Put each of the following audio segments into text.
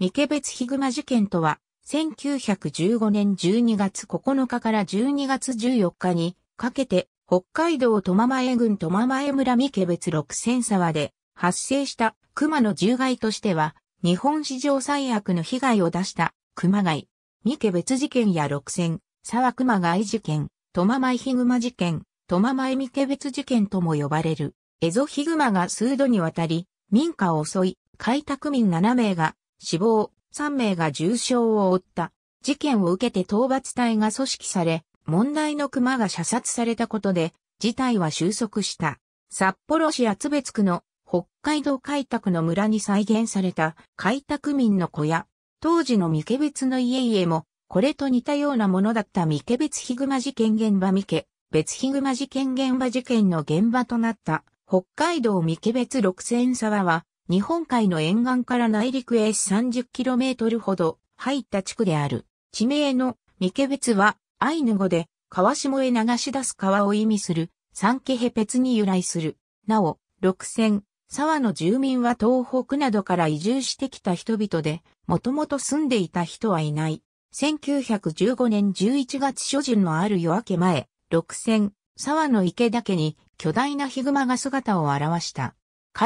三毛別ヒグマ事件とは、1915年12月9日から12月14日にかけて、北海道苫前郡苫前村三毛別六千沢で発生した熊の獣害としては、日本史上最悪の被害を出した熊害、三毛別事件や六千沢熊害事件、苫前ヒグマ事件、苫前三毛別事件とも呼ばれる、エゾヒグマが数度にわたり、民家を襲い、開拓民7名が死亡、3名が重傷を負った。事件を受けて討伐隊が組織され、問題の熊が射殺されたことで、事態は収束した。札幌市厚別区の北海道開拓の村に再現された開拓民の小屋。当時の三毛別の家々も、これと似たようなものだった三毛別ヒグマ事件現場三毛、別ヒグマ事件現場事件の現場となった、北海道三毛別六千沢は、日本海の沿岸から内陸へ 30km ほど入った地区である。地名の三毛別はアイヌ語で川下へ流し出す川を意味する三毛ヘ別に由来する。なお、六千、沢の住民は東北などから移住してきた人々で、もともと住んでいた人はいない。1915年11月初旬のある夜明け前、六千、沢の池だけに巨大なヒグマが姿を現した。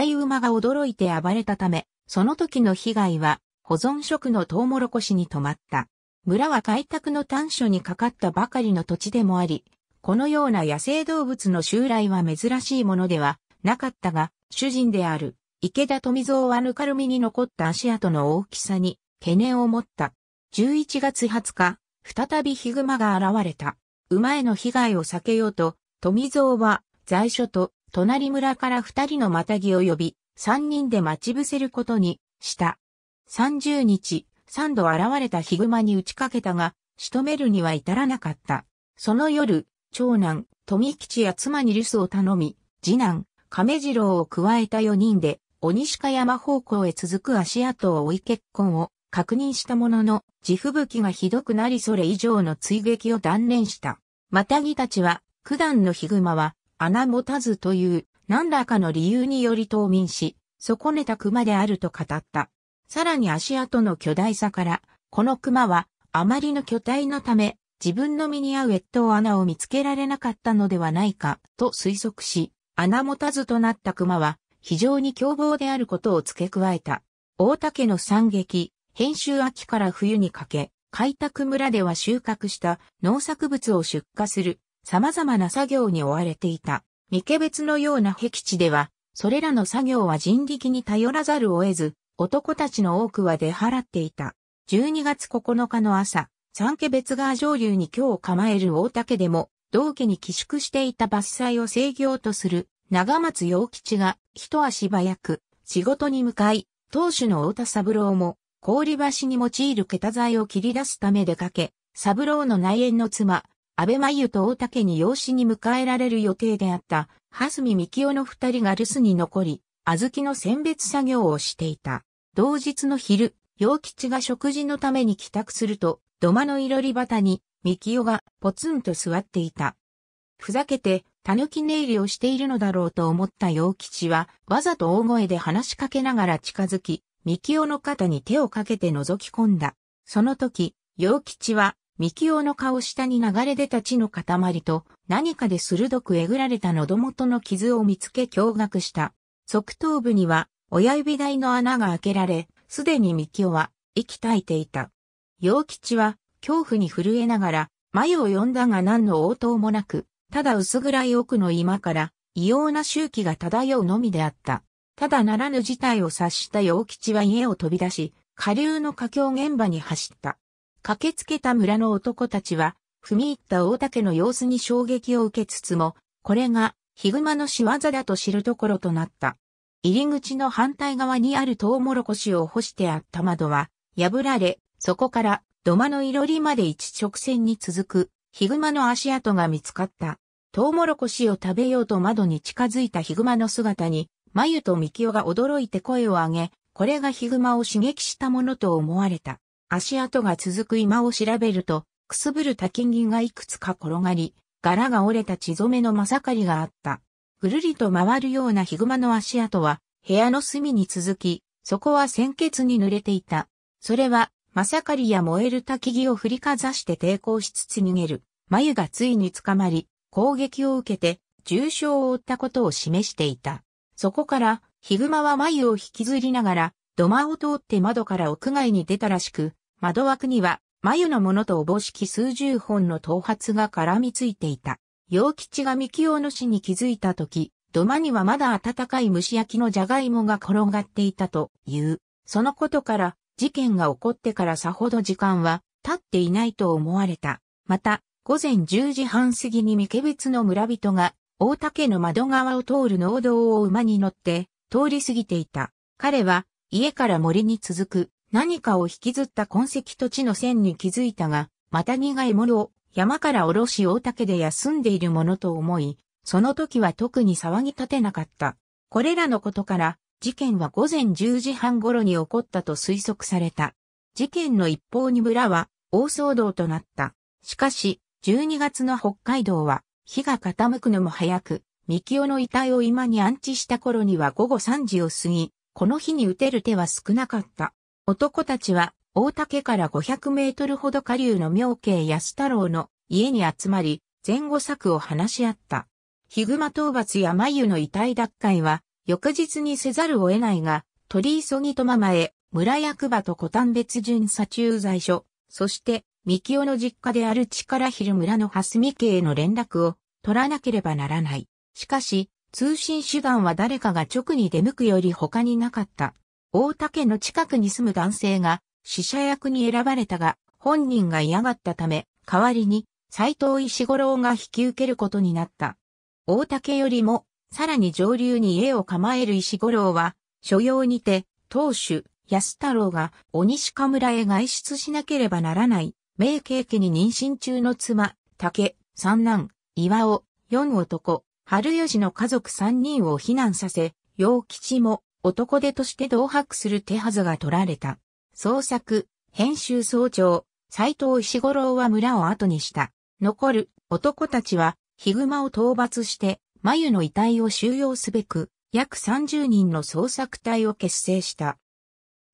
い馬が驚いて暴れたため、その時の被害は保存食のトウモロコシに止まった。村は開拓の短所にかかったばかりの土地でもあり、このような野生動物の襲来は珍しいものではなかったが、主人である池田富蔵はぬかるみに残った足跡の大きさに懸念を持った。11月20日、再びヒグマが現れた。馬への被害を避けようと、富蔵は在所と隣村から二人のまたぎを呼び、三人で待ち伏せることにした。三十日、三度現れたヒグマに打ちかけたが、仕留めるには至らなかった。その夜、長男、富吉や妻に留守を頼み、次男、亀次郎を加えた四人で、鬼鹿山方向へ続く足跡を追い結婚を確認したものの、地吹雪がひどくなりそれ以上の追撃を断念した。またぎたちは、九段のヒグマは、穴持たずという何らかの理由により冬眠し、損ねた熊であると語った。さらに足跡の巨大さから、この熊はあまりの巨体のため、自分の身に合う越冬穴を見つけられなかったのではないかと推測し、穴持たずとなった熊は非常に凶暴であることを付け加えた。大竹の惨劇、編集秋から冬にかけ、開拓村では収穫した農作物を出荷する様々な作業に追われていた。三毛別のような僻地では、それらの作業は人力に頼らざるを得ず、男たちの多くは出払っていた。12月9日の朝、三毛別川上流に今日構える大竹でも、同家に寄宿していた伐採を制御とする長松陽吉が一足早く仕事に向かい、当主の太田三郎も氷橋に用いる桁材を切り出すため出かけ、三郎の内縁の妻、安倍真由と大竹に養子に迎えられる予定であった、蓮見幹夫の二人が留守に残り、小豆の選別作業をしていた。同日の昼、陽吉が食事のために帰宅すると、土間のいろり端に、幹夫がポツンと座っていた。ふざけて、狸寝入りをしているのだろうと思った陽吉は、わざと大声で話しかけながら近づき、幹夫の肩に手をかけて覗き込んだ。その時、陽吉は三雄の顔下に流れ出た血の塊と、何かで鋭くえぐられた喉元の傷を見つけ驚愕した。側頭部には、親指台の穴が開けられ、すでに三雄は、息絶えていた。陽吉は、恐怖に震えながら、眉を呼んだが何の応答もなく、ただ薄暗い奥の今から、異様な周期が漂うのみであった。ただならぬ事態を察した陽吉は家を飛び出し、下流の佳境現場に走った。駆けつけた村の男たちは、踏み入った大竹の様子に衝撃を受けつつも、これがヒグマの仕業だと知るところとなった。入り口の反対側にあるトウモロコシを干してあった窓は、破られ、そこから土間のいろりまで一直線に続く、ヒグマの足跡が見つかった。トウモロコシを食べようと窓に近づいたヒグマの姿に、眉とミキオが驚いて声を上げ、これがヒグマを刺激したものと思われた。足跡が続く今を調べると、くすぶる滝木がいくつか転がり、柄が折れた血染めのまさかりがあった。ぐるりと回るようなヒグマの足跡は、部屋の隅に続き、そこは鮮血に濡れていた。それは、まさかりや燃える滝木を振りかざして抵抗しつつ逃げる。眉がついに捕まり、攻撃を受けて、重傷を負ったことを示していた。そこから、ヒグマは眉を引きずりながら、土間を通って窓から屋外に出たらしく、窓枠には、眉のものとおぼしき数十本の頭髪が絡みついていた。陽吉が三清の死に気づいたとき、土間にはまだ温かい蒸し焼きのじゃがいもが転がっていたという。そのことから、事件が起こってからさほど時間は経っていないと思われた。また、午前10時半過ぎに三毛別の村人が、大竹の窓側を通る農道を馬に乗って、通り過ぎていた。彼は、家から森に続く、何かを引きずった痕跡と地の線に気づいたが、またぎが獲物を山から下ろし大竹で休んでいるものと思い、その時は特に騒ぎ立てなかった。これらのことから、事件は午前10時半頃に起こったと推測された。事件の一方に村は大騒動となった。しかし、12月の北海道は日が傾くのも早く、三清の遺体を今に安置した頃には午後3時を過ぎ、この日に打てる手は少なかった。男たちは大竹から500メートルほど下流の妙慶安太郎の家に集まり、前後策を話し合った。ヒグマ討伐や眉の遺体奪回は、翌日にせざるを得ないが、取り急ぎとままへ、村役場と古丹別巡査駐在所、そして、三清の実家である力昼村の蓮見家への連絡を取らなければならない。しかし、通信手段は誰かが直に出向くより他になかった。大竹の近くに住む男性が死者役に選ばれたが、本人が嫌がったため、代わりに斎藤石五郎が引き受けることになった。大竹よりも、さらに上流に家を構える石五郎は、所要にて、当主、安太郎が鬼鹿村へ外出しなければならない、明慶家に妊娠中の妻、竹、三男、岩尾、四男、春吉の家族三人を避難させ、陽吉も男手として同白する手はずが取られた。創作、編集総長、斎藤石五郎は村を後にした。残る男たちは、ヒグマを討伐して、眉の遺体を収容すべく、約30人の捜索隊を結成した。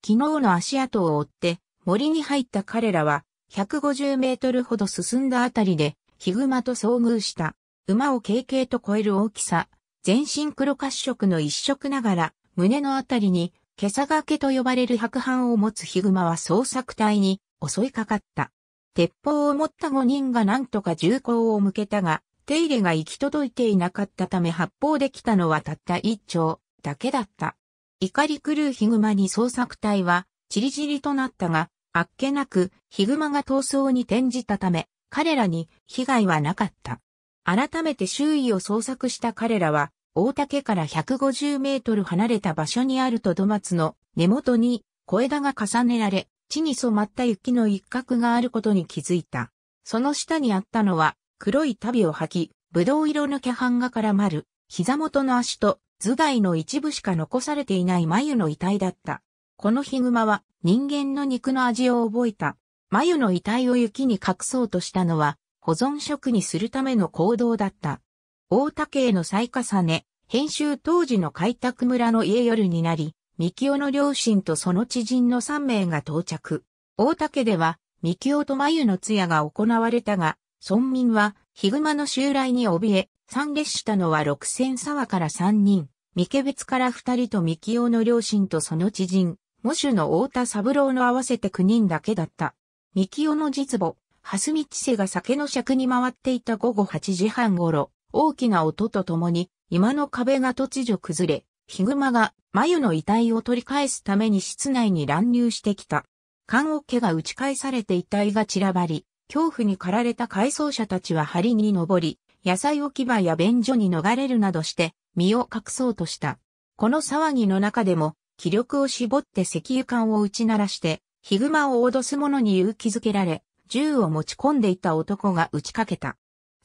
昨日の足跡を追って、森に入った彼らは、150メートルほど進んだあたりで、ヒグマと遭遇した。馬を軽々と超える大きさ、全身黒褐色の一色ながら、胸のあたりに、けさがけと呼ばれる白斑を持つヒグマは捜索隊に襲いかかった。鉄砲を持った5人が何とか銃口を向けたが、手入れが行き届いていなかったため発砲できたのはたった一丁だけだった。怒り狂うヒグマに捜索隊は、チリジリとなったが、あっけなくヒグマが逃走に転じたため、彼らに被害はなかった。改めて周囲を捜索した彼らは、大竹から150メートル離れた場所にあるとど松の根元に小枝が重ねられ、地に染まった雪の一角があることに気づいた。その下にあったのは黒い足袋を履き、ぶどう色の脚半が絡まる、膝元の足と頭蓋の一部しか残されていない眉の遺体だった。このヒグマは人間の肉の味を覚えた。眉の遺体を雪に隠そうとしたのは保存食にするための行動だった。大田家への再重ね、編集当時の開拓村の家夜になり、三清の両親とその知人の3名が到着。大田家では、三清と眉の通夜が行われたが、村民は、ヒグマの襲来に怯え、参列したのは六千沢から三人、三毛別から二人と三清の両親とその知人、模主の大田三郎の合わせて九人だけだった。三清の実母、蓮見千世が酒の尺に回っていた午後8時半頃、大きな音とともに、今の壁が突如崩れ、ヒグマが眉の遺体を取り返すために室内に乱入してきた。棺桶が打ち返されて遺体が散らばり、恐怖に駆られた回装者たちは梁に登り、野菜置き場や便所に逃れるなどして身を隠そうとした。この騒ぎの中でも気力を絞って石油管を打ち鳴らして、ヒグマを脅す者に勇気づけられ、銃を持ち込んでいた男が打ちかけた。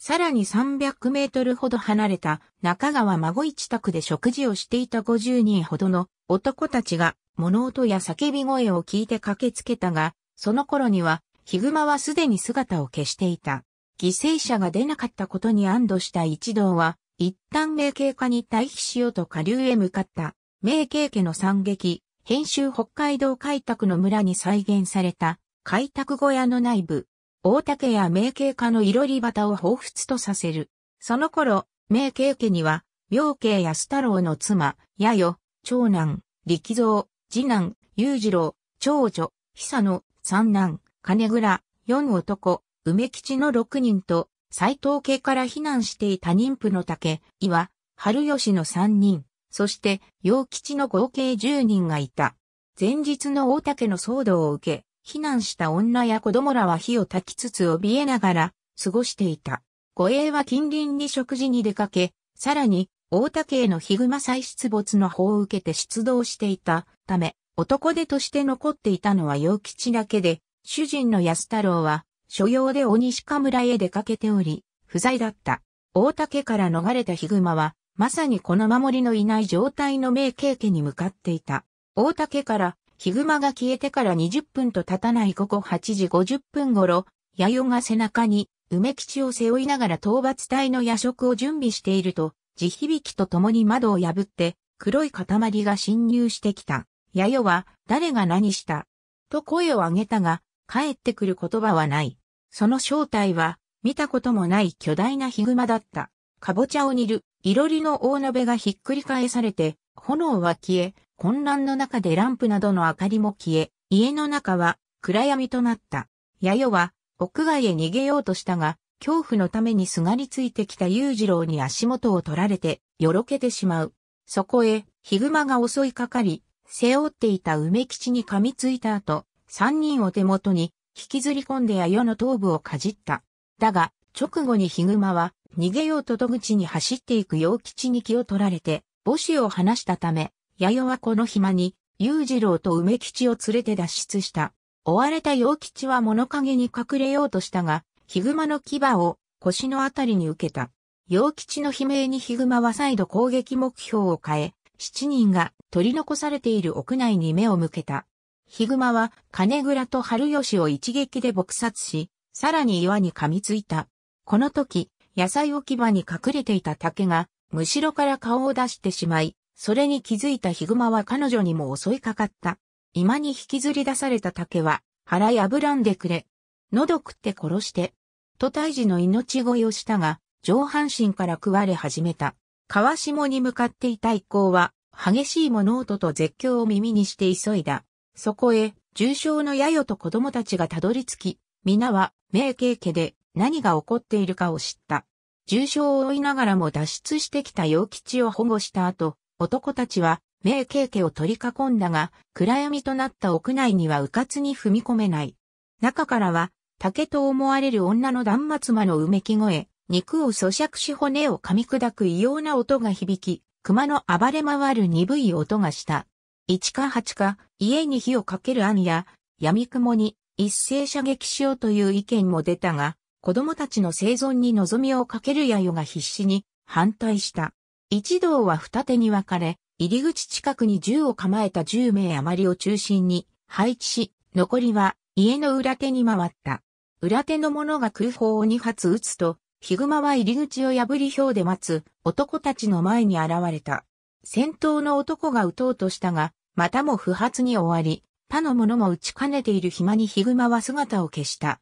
さらに300メートルほど離れた中川孫一宅で食事をしていた50人ほどの男たちが物音や叫び声を聞いて駆けつけたが、その頃にはヒグマはすでに姿を消していた。犠牲者が出なかったことに安堵した一同は、一旦明慶家に退避しようと下流へ向かった。明慶家の惨劇、編集北海道開拓の村に再現された開拓小屋の内部、大竹や明景家のいろり旗を彷彿とさせる。その頃、明景家には、明慶安太郎の妻、やよ、長男、力蔵、次男、裕次郎、長女、久野、三男、金倉、四男、梅吉の六人と、斎藤家から避難していた妊婦の竹、岩、春吉の三人、そして、陽吉の合計十人がいた。前日の大竹の騒動を受け、避難した女や子供らは火を焚きつつ怯えながら過ごしていた。護衛は近隣に食事に出かけ、さらに大竹へのヒグマ再出没の法を受けて出動していたため、男手として残っていたのは陽吉だけで、主人の安太郎は所用で鬼鹿村へ出かけており、不在だった。大竹から逃れたヒグマは、まさにこの守りのいない状態の名経家に向かっていた。大竹からヒグマが消えてから20分と経たない午後8時50分頃、ヤヨが背中に梅吉を背負いながら討伐隊の夜食を準備していると、地響きと共に窓を破って黒い塊が侵入してきた。ヤヨは誰が何したと声を上げたが、帰ってくる言葉はない。その正体は見たこともない巨大なヒグマだった。かぼちゃを煮る、いろりの大鍋がひっくり返されて、炎は消え、混乱の中でランプなどの明かりも消え、家の中は暗闇となった。やよは屋外へ逃げようとしたが、恐怖のためにすがりついてきた裕次郎に足元を取られて、よろけてしまう。そこへ、ヒグマが襲いかかり、背負っていた梅吉に噛みついた後、三人を手元に引きずり込んでやよの頭部をかじった。だが、直後にヒグマは、逃げようと戸口に走っていく陽吉に気を取られて、母子を離したため、弥生はこの暇に、裕次郎と梅吉を連れて脱出した。追われた陽吉は物陰に隠れようとしたが、ヒグマの牙を腰のあたりに受けた。陽吉の悲鳴にヒグマは再度攻撃目標を変え、七人が取り残されている屋内に目を向けた。ヒグマは金倉と春吉を一撃で撲殺し、さらに岩に噛みついた。この時、野菜置き場に隠れていた竹がむしろから顔を出してしまい、それに気づいたヒグマは彼女にも襲いかかった。今に引きずり出された竹は、腹破らんでくれ。喉食って殺して。と胎児の命乞いをしたが、上半身から食われ始めた。川下に向かっていた一行は、激しい物音と絶叫を耳にして急いだ。そこへ、重傷のやよと子供たちがたどり着き、皆は、名経家で何が起こっているかを知った。重傷を負いながらも脱出してきた陽吉を保護した後、男たちは、名慶家を取り囲んだが、暗闇となった屋内には迂闊に踏み込めない。中からは、竹と思われる女の断末魔のうめき声、肉を咀嚼し骨を噛み砕く異様な音が響き、熊の暴れ回る鈍い音がした。一か八か、家に火をかける案や、闇雲に一斉射撃しようという意見も出たが、子供たちの生存に望みをかけるやよが必死に反対した。一同は二手に分かれ、入り口近くに銃を構えた10名余りを中心に配置し、残りは家の裏手に回った。裏手の者が空砲を2発撃つと、ヒグマは入り口を破り表で待つ男たちの前に現れた。先頭の男が撃とうとしたが、またも不発に終わり、他の者も撃ちかねている暇にヒグマは姿を消した。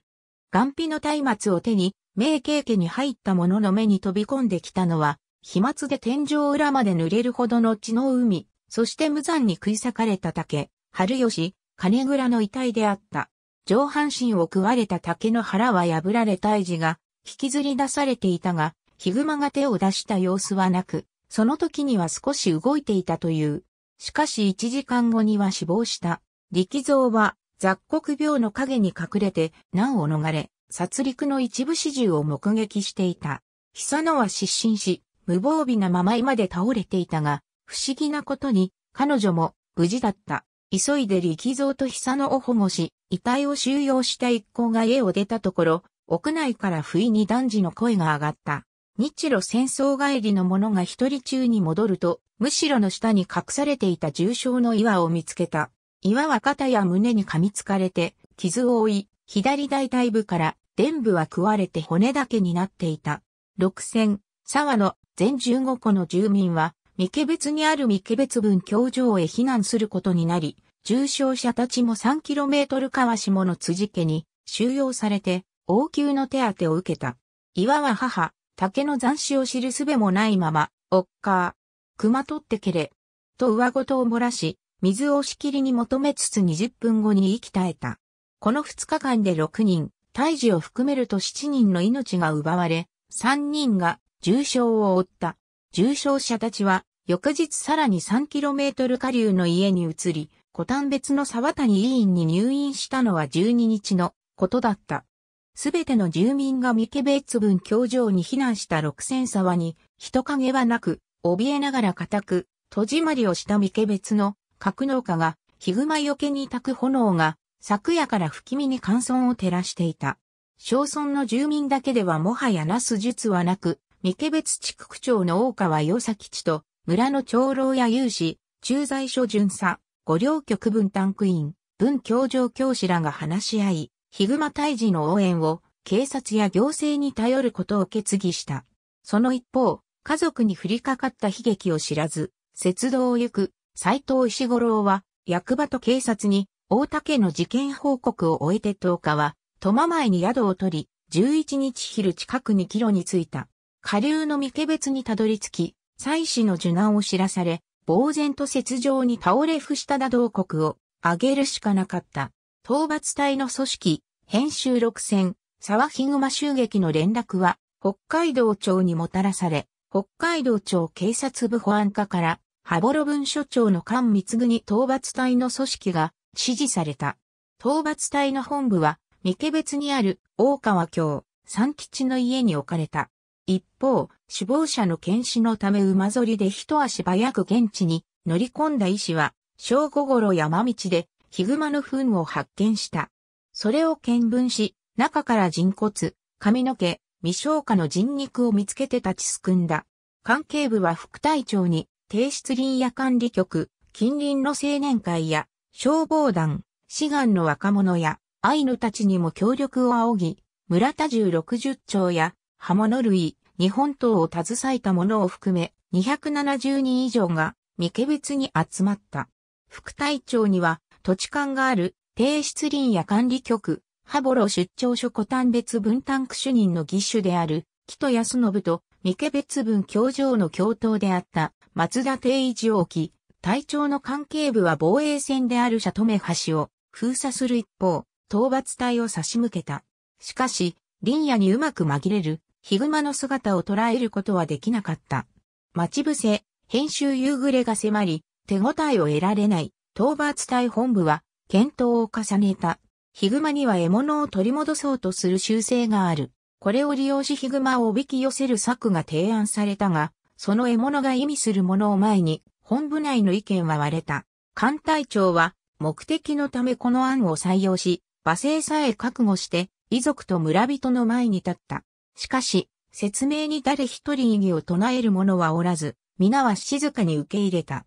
眼皮の松明を手に、明慶家に入った者の目に飛び込んできたのは、飛沫で天井裏まで濡れるほどの血の海、そして無残に食い裂かれた竹、春吉、金倉の遺体であった。上半身を食われた竹の腹は破られ胎児が引きずり出されていたが、ヒグマが手を出した様子はなく、その時には少し動いていたという。しかし一時間後には死亡した。力蔵は雑穀病の影に隠れて難を逃れ、殺戮の一部始終を目撃していた。久野は失神し、無防備なまま今で倒れていたが、不思議なことに、彼女も無事だった。急いで力蔵と久野を保護し、遺体を収容した一行が家を出たところ、屋内から不意に男児の声が上がった。日露戦争帰りの者が一人中に戻ると、むしろの下に隠されていた重傷の岩を見つけた。岩は肩や胸に噛みつかれて、傷を負い、左大腿部から、臀部は食われて骨だけになっていた。六千、沢の全十五個の住民は、三毛別にある三毛別分教場へ避難することになり、重傷者たちも3トル川下の辻家に収容されて、応急の手当てを受けた。岩は母、竹の斬死を知るすべもないまま、おっかー、熊取ってけれ、と上ごとを漏らし、水をしきりに求めつつ20分後に息絶えた。この2日間で6人、胎児を含めると7人の命が奪われ、3人が重傷を負った。重傷者たちは、翌日さらに 3km 下流の家に移り、古丹別の沢谷委員に入院したのは12日のことだった。すべての住民が三毛別分教場に避難した六千沢に人影はなく、怯えながら固く、戸締まりをした三毛別の格納家がヒグマよけに焚く炎が昨夜から不気味に乾村を照らしていた。小村の住民だけではもはやなす術はなく、三毛別地区区長の大川与崎地と村の長老や有志、駐在所巡査、五両局分担区員、分教場教師らが話し合い、ヒグマ退治の応援を警察や行政に頼ることを決議した。その一方、家族に降りかかった悲劇を知らず、節道を行く斎藤石五郎は、役場と警察に、大竹の事件報告を終えて10日は、戸間前に宿を取り、11日昼近くにキロに着いた。下流の三毛別にたどり着き、妻子の受難を知らされ、呆然と雪上に倒れ伏した打道国を挙げるしかなかった。討伐隊の組織、編集六戦、沢ヒグマ襲撃の連絡は、北海道庁にもたらされ、北海道庁警察部保安課から、羽幌文書庁の菅光国討伐隊の組織が指示された。討伐隊の本部は、三毛別にある大川京、三吉の家に置かれた。一方、死亡者の検視のため馬ぞりで一足早く現地に乗り込んだ医師は、正午頃山道でヒグマの糞を発見した。それを見分し、中から人骨、髪の毛、未消化の人肉を見つけて立ちすくんだ。関係部は副隊長に低出林野管理局、近隣の青年会や、消防団、志願の若者や、アイヌたちにも協力を仰ぎ、村田十六十丁や、刃物類、日本刀を携えた者を含め、270人以上が、三毛別に集まった。副隊長には、土地勘がある、低出林野管理局、羽幌出張所古丹別分担区主任の義手である、木戸康信と、三毛別分教場の教頭であった、松田定一を置き、隊長の関係部は防衛線であるシャトメ橋を封鎖する一方、討伐隊を差し向けた。しかし、林野にうまく紛れる、ヒグマの姿を捉えることはできなかった。待ち伏せ、編集夕暮れが迫り、手応えを得られない、討伐隊本部は、検討を重ねた。ヒグマには獲物を取り戻そうとする習性がある。これを利用しヒグマをおびき寄せる策が提案されたが、その獲物が意味するものを前に、本部内の意見は割れた。艦隊長は、目的のためこの案を採用し、罵声さえ覚悟して、遺族と村人の前に立った。しかし、説明に誰一人意義を唱える者はおらず、皆は静かに受け入れた。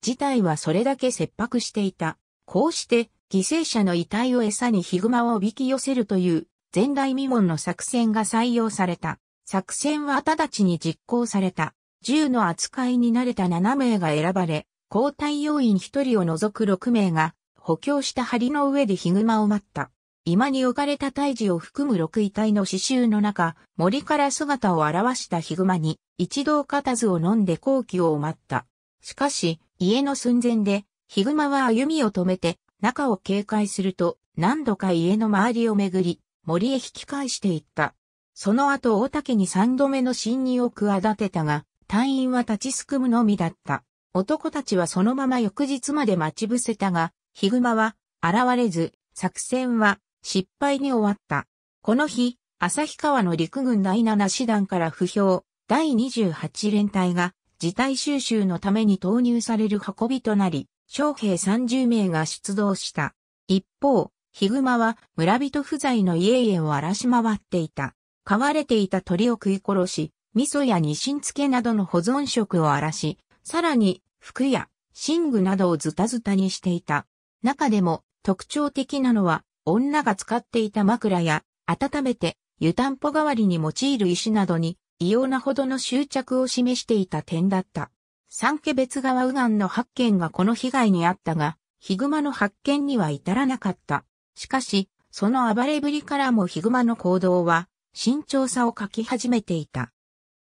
事態はそれだけ切迫していた。こうして、犠牲者の遺体を餌にヒグマをおびき寄せるという、前代未聞の作戦が採用された。作戦は直ちに実行された。銃の扱いに慣れた7名が選ばれ、交代要員1人を除く6名が、補強した梁の上でヒグマを待った。今に置かれた胎児を含む6遺体の刺繍の中、森から姿を現したヒグマに、一度固唾を飲んで後期を待った。しかし、家の寸前で、ヒグマは歩みを止めて、中を警戒すると、何度か家の周りを巡り、森へ引き返していった。その後大竹に三度目の侵入を企てたが、隊員は立ちすくむのみだった。男たちはそのまま翌日まで待ち伏せたが、ヒグマは現れず、作戦は失敗に終わった。この日、旭川の陸軍第7師団から不評、第28連隊が事態収集のために投入される運びとなり、将兵30名が出動した。一方、ヒグマは村人不在の家々を荒らし回っていた。飼われていた鳥を食い殺し、味噌やニシン漬けなどの保存食を荒らし、さらに、服や寝具などをズタズタにしていた。中でも特徴的なのは、女が使っていた枕や、温めて湯たんぽ代わりに用いる石などに、異様なほどの執着を示していた点だった。三家別川右岸の発見がこの被害にあったが、ヒグマの発見には至らなかった。しかし、その暴れぶりからもヒグマの行動は、慎重さを欠き始めていた。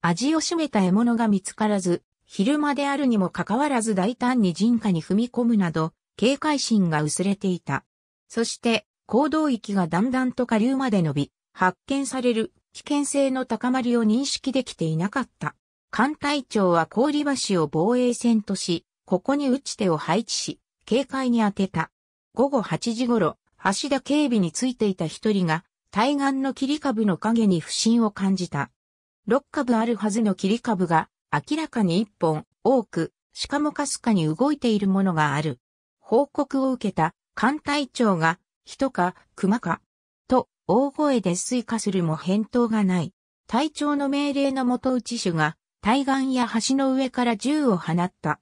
味を占めた獲物が見つからず、昼間であるにもかかわらず大胆に人家に踏み込むなど、警戒心が薄れていた。そして、行動域がだんだんと下流まで伸び、発見される危険性の高まりを認識できていなかった。艦隊長は氷橋を防衛線とし、ここに打ち手を配置し、警戒に当てた。午後8時頃、橋田警備についていた一人が、対岸の切り株の影に不審を感じた。6株あるはずの切り株が、明らかに1本、多く、しかもかすかに動いているものがある。報告を受けた、艦隊長が、人か、熊か、と、大声で追加するも返答がない。隊長の命令の元内手が、対岸や橋の上から銃を放った。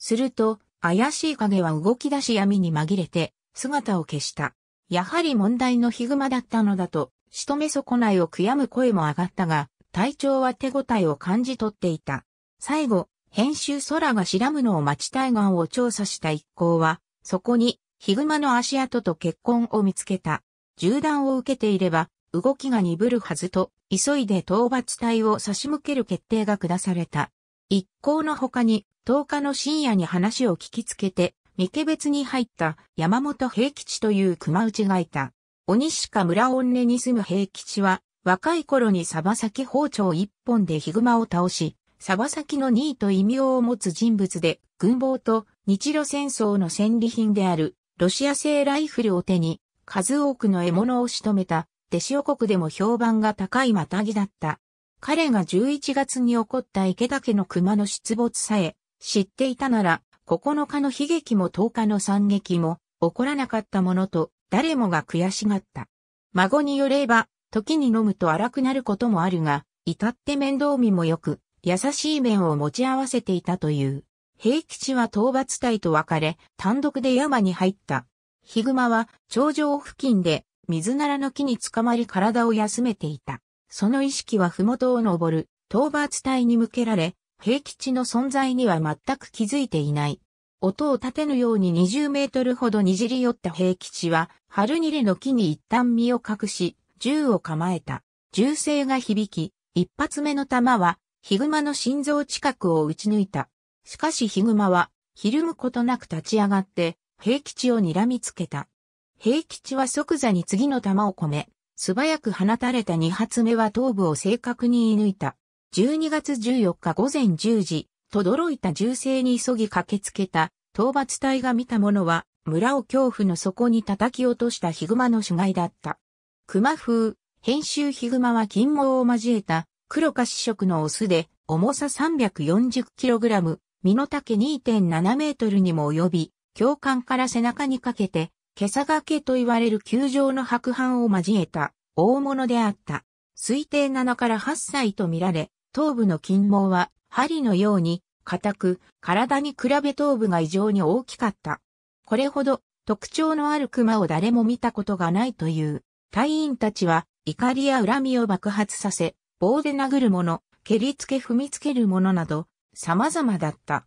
すると、怪しい影は動き出し闇に紛れて、姿を消した。やはり問題のヒグマだったのだと、仕留め損ないを悔やむ声も上がったが、隊長は手応えを感じ取っていた。最後、編集空が白むのを待た対岸を調査した一行は、そこにヒグマの足跡と血痕を見つけた。銃弾を受けていれば、動きが鈍るはずと、急いで討伐隊を差し向ける決定が下された。一行の他に、10日の深夜に話を聞きつけて、三毛別に入った山本平吉という熊内がいた。鬼鹿村恩根に住む平吉は、若い頃にササ先包丁一本でヒグマを倒し、ササ先の2位と異名を持つ人物で、軍棒と日露戦争の戦利品であるロシア製ライフルを手に、数多くの獲物を仕留めた、デシオ国でも評判が高いマタギだった。彼が11月に起こった池田家の熊の出没さえ、知っていたなら、9日の悲劇も10日の惨劇も、起こらなかったものと、誰もが悔しがった。孫によれば、時に飲むと荒くなることもあるが、至って面倒見も良く、優しい面を持ち合わせていたという。平吉は討伐隊と別れ、単独で山に入った。ヒグマは頂上付近で水ならの木に捕まり体を休めていた。その意識は麓を登る討伐隊に向けられ、平吉の存在には全く気づいていない。音を立てぬように20メートルほどにじり寄った平吉は、春にれの木に一旦身を隠し、銃を構えた。銃声が響き、一発目の弾は、ヒグマの心臓近くを撃ち抜いた。しかしヒグマは、ひるむことなく立ち上がって、平吉を睨みつけた。平吉は即座に次の弾を込め、素早く放たれた二発目は頭部を正確に射抜いた。12月14日午前10時、轟いた銃声に急ぎ駆けつけた、討伐隊が見たものは、村を恐怖の底に叩き落としたヒグマの死骸だった。熊風、編集ヒグマは金毛を交えた黒か紫色のオスで重さ 340kg、身の丈2.7メートルにも及び、胸間から背中にかけて、毛さがけと言われる球状の白斑を交えた大物であった。推定7から8歳と見られ、頭部の金毛は針のように硬く、体に比べ頭部が異常に大きかった。これほど特徴のある熊を誰も見たことがないという。隊員たちは怒りや恨みを爆発させ、棒で殴る者、蹴りつけ踏みつける者など、様々だった。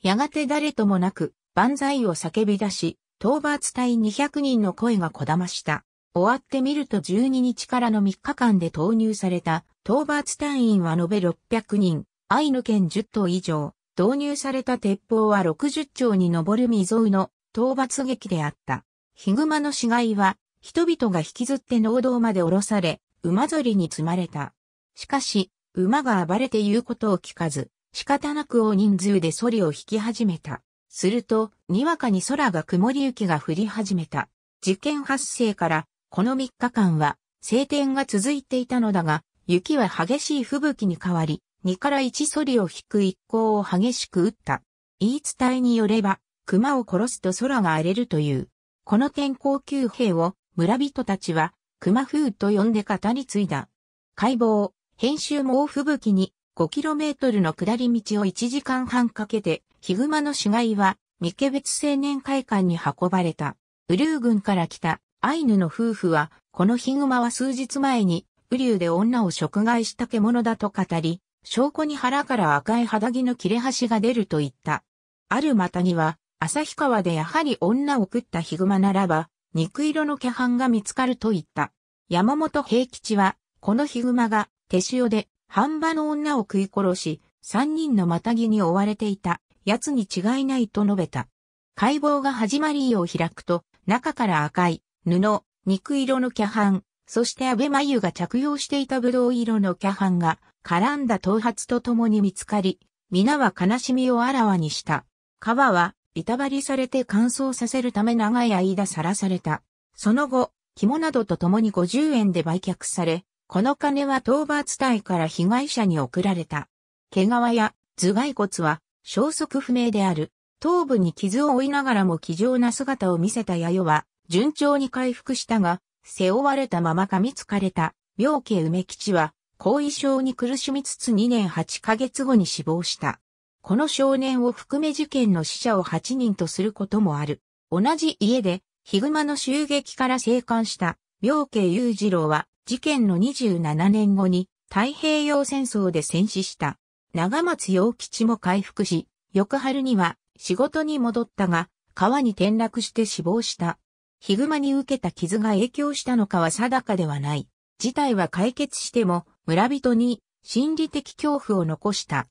やがて誰ともなく、万歳を叫び出し、討伐隊200人の声がこだました。終わってみると12日からの3日間で投入された、討伐隊員は延べ600人、愛の県10頭以上、導入された鉄砲は60丁に上る未曾有の討伐劇であった。ヒグマの死骸は人々が引きずって農道まで降ろされ、馬ぞりに積まれた。しかし、馬が暴れて言うことを聞かず、仕方なく大人数でソリを引き始めた。すると、にわかに空が曇り雪が降り始めた。事件発生から、この3日間は、晴天が続いていたのだが、雪は激しい吹雪に変わり、2から1ソリを引く一行を激しく打った。言い伝えによれば、熊を殺すと空が荒れるという。この天候急兵を村人たちは、熊風と呼んで語り継いだ。解剖、編集も大吹雪に 5km の下り道を1時間半かけて、ヒグマの死骸は、三毛別青年会館に運ばれた。ウリュー軍から来たアイヌの夫婦は、このヒグマは数日前に、ウリューで女を食害した獣だと語り、証拠に腹から赤い肌着の切れ端が出ると言った。あるまたには、旭川でやはり女を食ったヒグマならば、肉色の気板が見つかると言った。山本平吉は、このヒグマが手塩で半場の女を食い殺し、三人のまたぎに追われていた、奴に違いないと述べた。解剖が始まりを開くと、中から赤い、布、肉色のキャハン、そして安倍真由が着用していたブドウ色のキャハンが、絡んだ頭髪と共に見つかり、皆は悲しみをあらわにした。川は、板張りされて乾燥させるため長い間さらされた。その後、肝などと共に50円で売却され、この金は討伐隊から被害者に送られた。毛皮や頭蓋骨は消息不明である。頭部に傷を負いながらも気丈な姿を見せた弥生は、順調に回復したが、背負われたまま噛みつかれた、病気梅吉は、後遺症に苦しみつつ2年8ヶ月後に死亡した。この少年を含め事件の死者を8人とすることもある。同じ家で、ヒグマの襲撃から生還した、妙慶裕次郎は、事件の27年後に、太平洋戦争で戦死した。長松陽吉も回復し、翌春には、仕事に戻ったが、川に転落して死亡した。ヒグマに受けた傷が影響したのかは定かではない。事態は解決しても、村人に心理的恐怖を残した。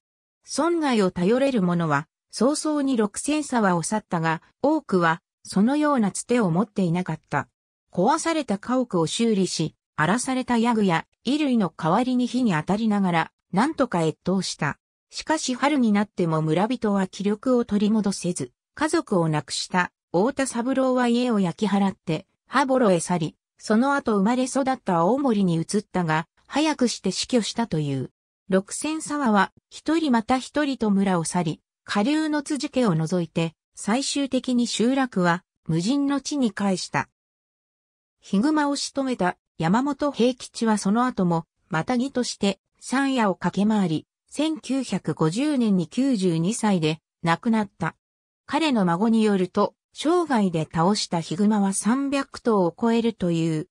損害を頼れる者は、早々に六千沢を去ったが、多くは、そのようなつてを持っていなかった。壊された家屋を修理し、荒らされたヤグや衣類の代わりに火に当たりながら、なんとか越冬した。しかし春になっても村人は気力を取り戻せず、家族を亡くした太田三郎は家を焼き払って、羽ボロへ去り、その後生まれ育った青森に移ったが、早くして死去したという。六千沢は一人また一人と村を去り、下流の辻家を除いて、最終的に集落は無人の地に返した。ヒグマを仕留めた山本平吉はその後も、またぎとして山野を駆け回り、1950年に92歳で亡くなった。彼の孫によると、生涯で倒したヒグマは300頭を超えるという。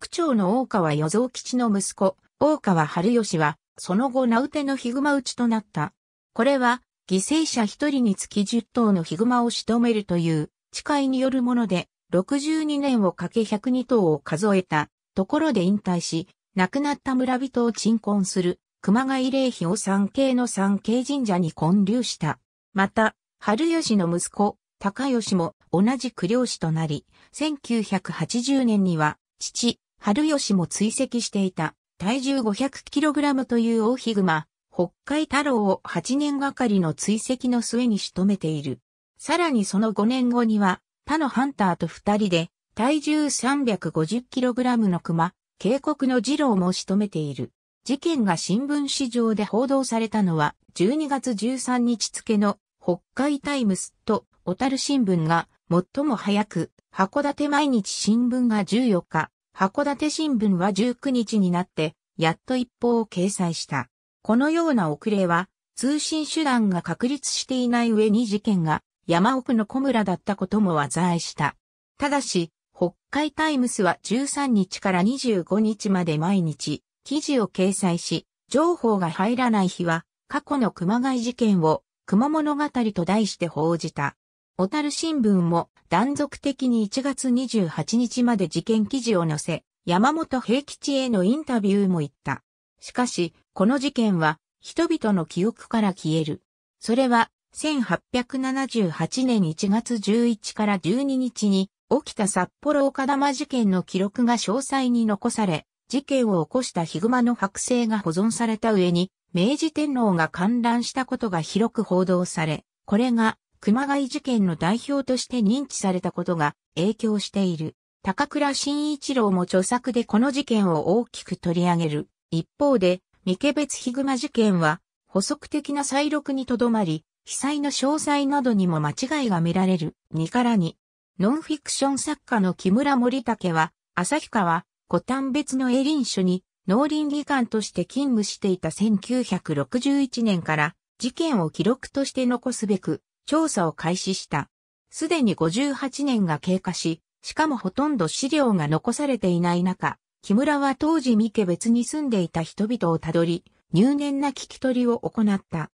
区長の大川与蔵吉の息子、大川春吉は、その後名うてのヒグマ打ちとなった。これは、犠牲者一人につき十頭のヒグマを仕留めるという、誓いによるもので、62年をかけ102頭を数えた、ところで引退し、亡くなった村人を鎮魂する、熊谷霊碑を三景の三景神社に建立した。また、春吉の息子、高吉も同じ苦漁師となり、1980年には、父、春吉も追跡していた。体重 500kg という大ヒグマ、北海太郎を8年がかりの追跡の末に仕留めている。さらにその5年後には、他のハンターと2人で、体重 350kg の熊、警告の二郎も仕留めている。事件が新聞市場で報道されたのは、12月13日付の北海タイムスと小樽新聞が最も早く、函館毎日新聞が14日、函館新聞は19日になって、やっと一報を掲載した。このような遅れは、通信手段が確立していない上に事件が山奥の小村だったことも災いした。ただし、北海タイムスは13日から25日まで毎日記事を掲載し、情報が入らない日は過去の熊谷事件を熊物語と題して報じた。小樽新聞も断続的に1月28日まで事件記事を載せ、山本平吉へのインタビューも行った。しかし、この事件は人々の記憶から消える。それは、1878年1月11から12日に起きた札幌岡玉事件の記録が詳細に残され、事件を起こしたヒグマの剥製が保存された上に、明治天皇が観覧したことが広く報道され、これが熊谷事件の代表として認知されたことが影響している。高倉慎一郎も著作でこの事件を大きく取り上げる。一方で、三毛別ヒグマ事件は、補足的な再録にとどまり、被災の詳細などにも間違いが見られる。2から2。ノンフィクション作家の木村森武は、旭川、五丹別のエリン署に、農林技官として勤務していた1961年から、事件を記録として残すべく、調査を開始した。すでに58年が経過し、しかもほとんど資料が残されていない中、木村は当時三家別に住んでいた人々をたどり、入念な聞き取りを行った。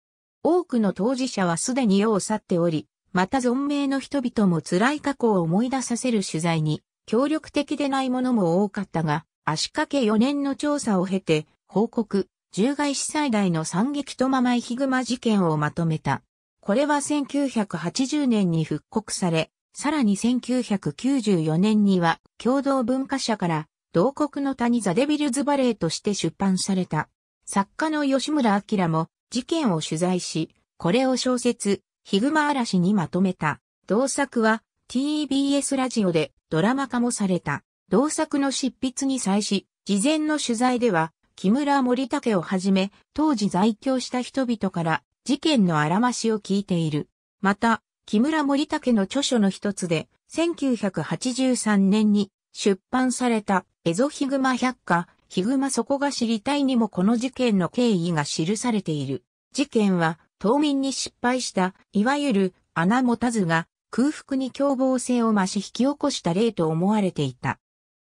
多くの当事者はすでに世を去っており、また存命の人々も辛い過去を思い出させる取材に、協力的でないものも多かったが、足掛け4年の調査を経て、報告、獣害死災害の惨劇とままいヒグマ事件をまとめた。これは1980年に復刻され、さらに1994年には共同文化社から同国の谷ザ・デビルズ・バレーとして出版された。作家の吉村明も事件を取材し、これを小説、ヒグマ嵐にまとめた。同作は TBS ラジオでドラマ化もされた。同作の執筆に際し、事前の取材では、木村森竹をはじめ、当時在京した人々から事件のあらましを聞いている。また、木村森武の著書の一つで、1983年に出版されたエゾヒグマ百科、ヒグマそこが知りたいにもこの事件の経緯が記されている。事件は、島民に失敗した、いわゆる穴持たずが空腹に凶暴性を増し引き起こした例と思われていた。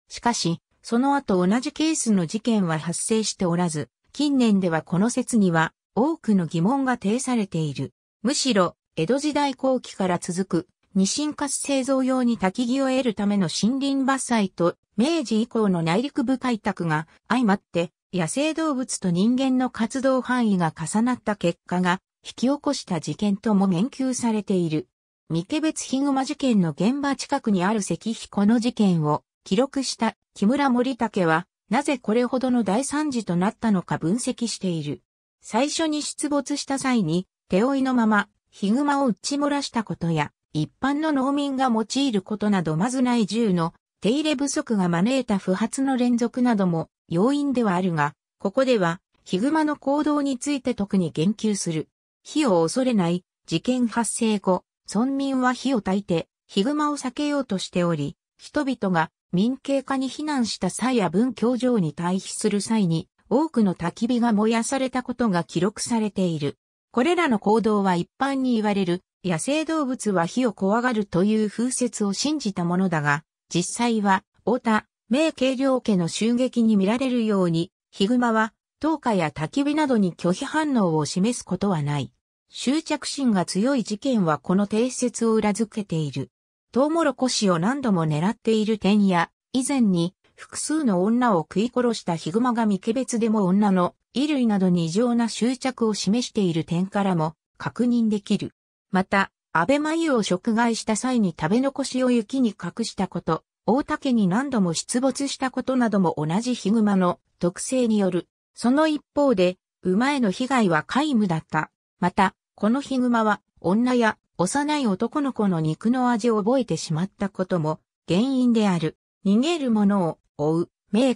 しかし、その後同じケースの事件は発生しておらず、近年ではこの説には多くの疑問が呈されている。むしろ、江戸時代後期から続く、二進活製造用に焚き木を得るための森林伐採と、明治以降の内陸部開拓が相まって、野生動物と人間の活動範囲が重なった結果が、引き起こした事件とも言及されている。三毛別ヒグマ事件の現場近くにある石碑この事件を記録した木村森武は、なぜこれほどの大惨事となったのか分析している。最初に出没した際に、手負いのまま、ヒグマを打ち漏らしたことや、一般の農民が用いることなどまずない銃の手入れ不足が招いた不発の連続なども要因ではあるが、ここではヒグマの行動について特に言及する。火を恐れない事件発生後、村民は火を焚いてヒグマを避けようとしており、人々が民警化に避難した際や文教場に退避する際に多くの焚き火が燃やされたことが記録されている。これらの行動は一般に言われる野生動物は火を怖がるという風説を信じたものだが、実際は、太田、名軽良家の襲撃に見られるように、ヒグマは、灯火や焚き火などに拒否反応を示すことはない。執着心が強い事件はこの定説を裏付けている。トウモロコシを何度も狙っている点や、以前に複数の女を食い殺したヒグマが未決別でも女の衣類などに異常な執着を示している点からも確認できる。また、安倍真由を食害した際に食べ残しを雪に隠したこと、大竹に何度も出没したことなども同じヒグマの特性による。その一方で、馬への被害は皆無だった。また、このヒグマは女や幼い男の子の肉の味を覚えてしまったことも原因である。逃げる者を追う、名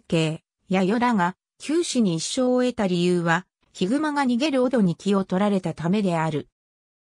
やよらが、九死に一生を得た理由は、ヒグマが逃げるおどに気を取られたためである。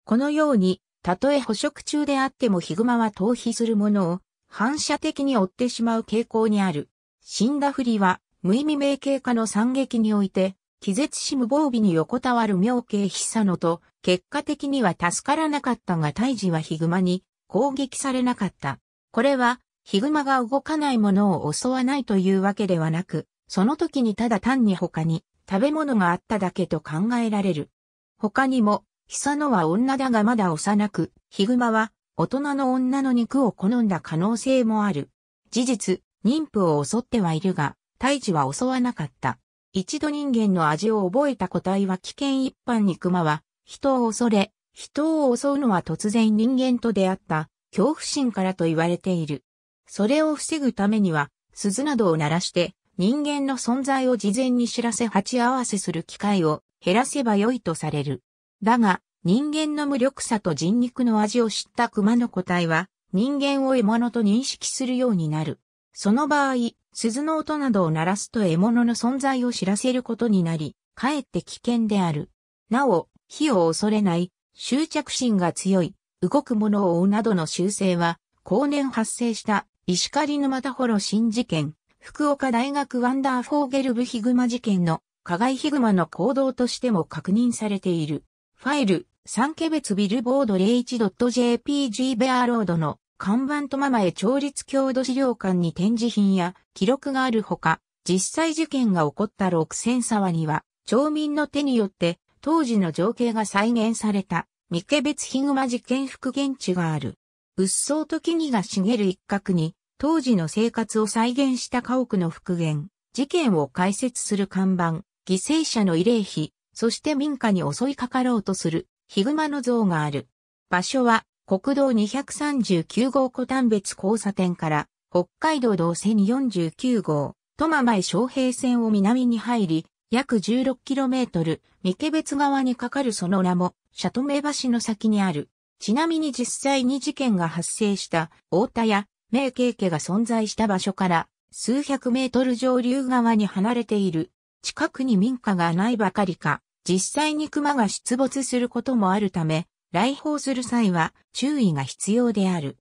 このように、たとえ捕食中であってもヒグマは逃避するものを反射的に追ってしまう傾向にある。死んだふりは無意味名景化の惨劇において、気絶し無防備に横たわる妙ヒサノと、結果的には助からなかったが胎児はヒグマに攻撃されなかった。これはヒグマが動かないものを襲わないというわけではなく、その時にただ単に他に食べ物があっただけと考えられる。他にも、ヒサノは女だがまだ幼く、ヒグマは大人の女の肉を好んだ可能性もある。事実、妊婦を襲ってはいるが、胎児は襲わなかった。一度人間の味を覚えた個体は危険一般に熊は、人を恐れ、人を襲うのは突然人間と出会った、恐怖心からと言われている。それを防ぐためには、鈴などを鳴らして、人間の存在を事前に知らせ鉢合わせする機会を減らせば良いとされる。だが、人間の無力さと人肉の味を知った熊の個体は、人間を獲物と認識するようになる。その場合、鈴の音などを鳴らすと獲物の存在を知らせることになり、かえって危険である。なお、火を恐れない、執着心が強い、動くものを追うなどの習性は、後年発生した石狩沼田幌新事件、福岡大学ワンダーフォーゲルブヒグマ事件の加害ヒグマの行動としても確認されている。ファイル、三ケ別ビルボード 01.jpg ベアロードの看板とママへ調律郷土資料館に展示品や記録があるほか、実際事件が起こった六千沢には、町民の手によって当時の情景が再現された、三毛別ヒグマ事件復元地がある。鬱蒼と木々が茂る一角に、当時の生活を再現した家屋の復元、事件を解説する看板、犠牲者の慰霊碑、そして民家に襲いかかろうとする、ヒグマの像がある。場所は、国道239号古丹別交差点から、北海道道線49号、戸間前昌平線を南に入り、約 16km、三毛別側にかかるその名も、シャトメ橋の先にある。ちなみに実際に事件が発生した大田や明慶家が存在した場所から数百メートル上流側に離れている近くに民家がないばかりか実際に熊が出没することもあるため来訪する際は注意が必要である。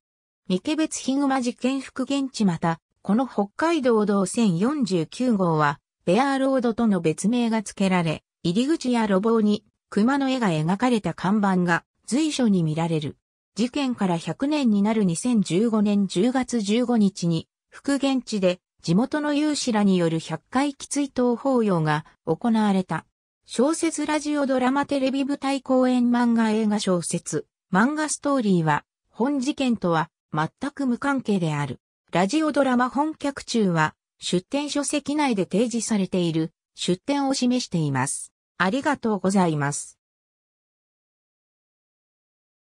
三毛別ヒグマ事件復元地また、この北海道道1049号は、ベアーロードとの別名が付けられ、入り口や路傍に熊の絵が描かれた看板が随所に見られる。事件から100年になる2015年10月15日に、復元地で地元の有志らによる100回きつい東法要が行われた。小説ラジオドラマテレビ舞台公演漫画映画小説、漫画ストーリーは、本事件とは全く無関係である。ラジオドラマ本客中は、出展書籍内で提示されている、出展を示しています。ありがとうございます。